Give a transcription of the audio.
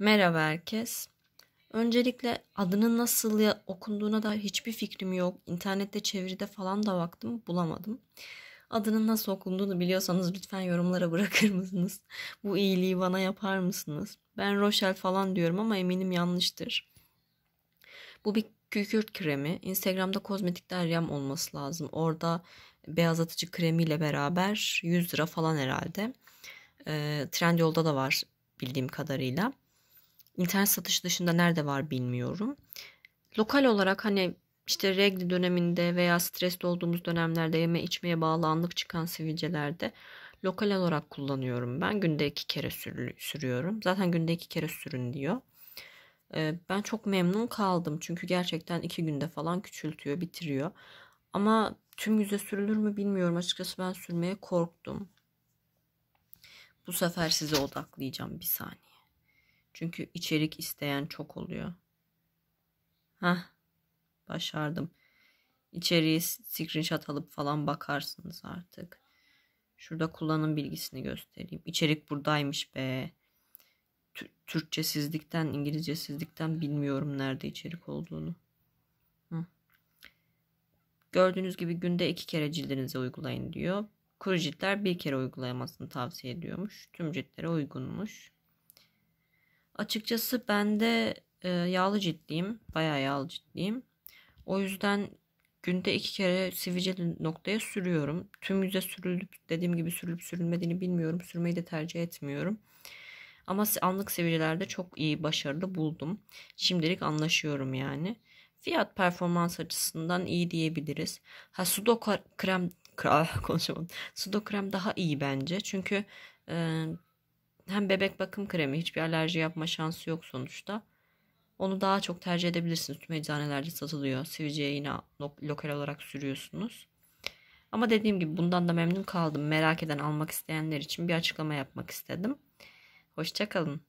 Merhaba herkes. Öncelikle adının nasıl okunduğuna da hiçbir fikrim yok. İnternette çeviride falan da baktım bulamadım. Adının nasıl okunduğunu biliyorsanız lütfen yorumlara bırakır mısınız? Bu iyiliği bana yapar mısınız? Ben Rochelle falan diyorum ama eminim yanlıştır. Bu bir kükürt kremi. Instagram'da kozmetik deryam olması lazım. Orada beyazlatıcı kremiyle beraber 100 lira falan herhalde. E, Trendyol'da da var bildiğim kadarıyla internet satış dışında nerede var bilmiyorum. Lokal olarak hani işte regl döneminde veya stresli olduğumuz dönemlerde yeme içmeye bağlı anlık çıkan sivilcelerde lokal olarak kullanıyorum ben. Günde iki kere sür sürüyorum. Zaten günde iki kere sürün diyor. Ee, ben çok memnun kaldım. Çünkü gerçekten iki günde falan küçültüyor, bitiriyor. Ama tüm yüze sürülür mü bilmiyorum. Açıkçası ben sürmeye korktum. Bu sefer size odaklayacağım bir saniye. Çünkü içerik isteyen çok oluyor. Hah başardım. İçeriği screenshot alıp falan bakarsınız artık. Şurada kullanım bilgisini göstereyim. İçerik buradaymış be. Türkçesizlikten, İngilizcesizlikten bilmiyorum nerede içerik olduğunu. Hı. Gördüğünüz gibi günde iki kere cildinize uygulayın diyor. Kuru ciltler bir kere uygulamasını tavsiye ediyormuş. Tüm ciltlere uygunmuş. Açıkçası ben de e, yağlı ciltliyim. Bayağı yağlı ciltliyim. O yüzden günde iki kere sivilceli noktaya sürüyorum. Tüm yüze sürülüp dediğim gibi sürülüp sürülmediğini bilmiyorum. Sürmeyi de tercih etmiyorum. Ama anlık sivilcelerde çok iyi başarılı buldum. Şimdilik anlaşıyorum yani. Fiyat performans açısından iyi diyebiliriz. Ha sudo krem konuşamadım. Sudo krem daha iyi bence. Çünkü e, hem bebek bakım kremi hiçbir alerji yapma şansı yok sonuçta. Onu daha çok tercih edebilirsiniz. Tüm eczanelerde satılıyor. Sivilceye yine lokal olarak sürüyorsunuz. Ama dediğim gibi bundan da memnun kaldım. Merak eden, almak isteyenler için bir açıklama yapmak istedim. Hoşçakalın.